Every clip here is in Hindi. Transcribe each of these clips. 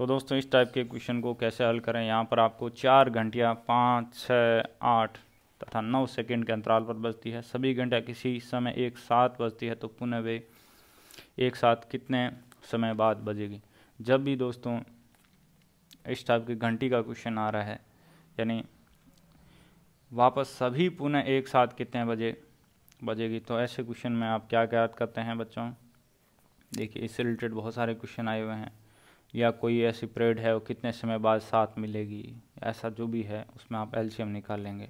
तो दोस्तों इस टाइप के क्वेश्चन को कैसे हल करें यहाँ पर आपको चार घंटियाँ पाँच छः आठ तथा नौ सेकंड के अंतराल पर बजती है सभी घंटा किसी समय एक साथ बजती है तो पुनः वे एक साथ कितने समय बाद बजेगी जब भी दोस्तों इस टाइप की घंटी का क्वेश्चन आ रहा है यानी वापस सभी पुनः एक साथ कितने बजे बजेगी तो ऐसे क्वेश्चन में आप क्या क्या याद करते हैं बच्चों देखिए इससे रिलेटेड बहुत सारे क्वेश्चन आए हुए हैं या कोई ऐसी पीरियड है वो कितने समय बाद साथ मिलेगी ऐसा जो भी है उसमें आप एलसीएम निकाल लेंगे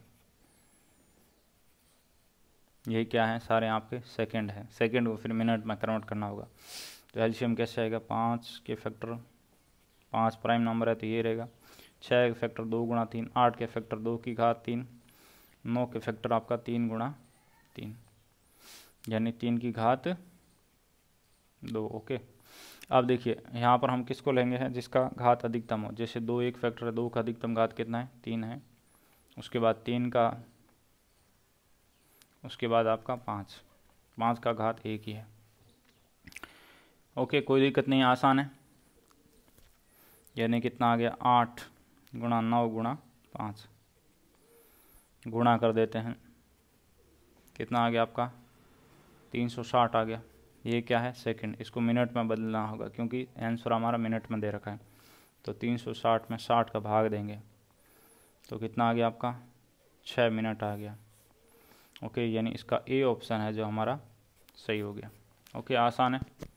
यही क्या है सारे आपके सेकंड हैं सेकंड को फिर मिनट में कन्वर्ट करना होगा तो एलसीएम कैसे आएगा पाँच के फैक्टर पाँच प्राइम नंबर है तो ये रहेगा छः के फैक्टर दो गुणा तीन आठ के फैक्टर दो की घात तीन नौ के फैक्टर आपका तीन गुणा तीन यानी तीन की घात दो ओके अब देखिए यहाँ पर हम किसको लेंगे हैं जिसका घात अधिकतम हो जैसे दो एक फैक्टर है दो का अधिकतम घात कितना है तीन है उसके बाद तीन का उसके बाद आपका पाँच पाँच का घात एक ही है ओके कोई दिक्कत नहीं आसान है यानी कितना आ गया आठ गुणा नौ गुणा पाँच गुणा कर देते हैं कितना आ गया आपका तीन सौ साठ आ गया ये क्या है सेकंड इसको मिनट में बदलना होगा क्योंकि आंसर हमारा मिनट में दे रखा है तो 360 में 60 का भाग देंगे तो कितना आ गया आपका छः मिनट आ गया ओके यानी इसका ए ऑप्शन है जो हमारा सही हो गया ओके आसान है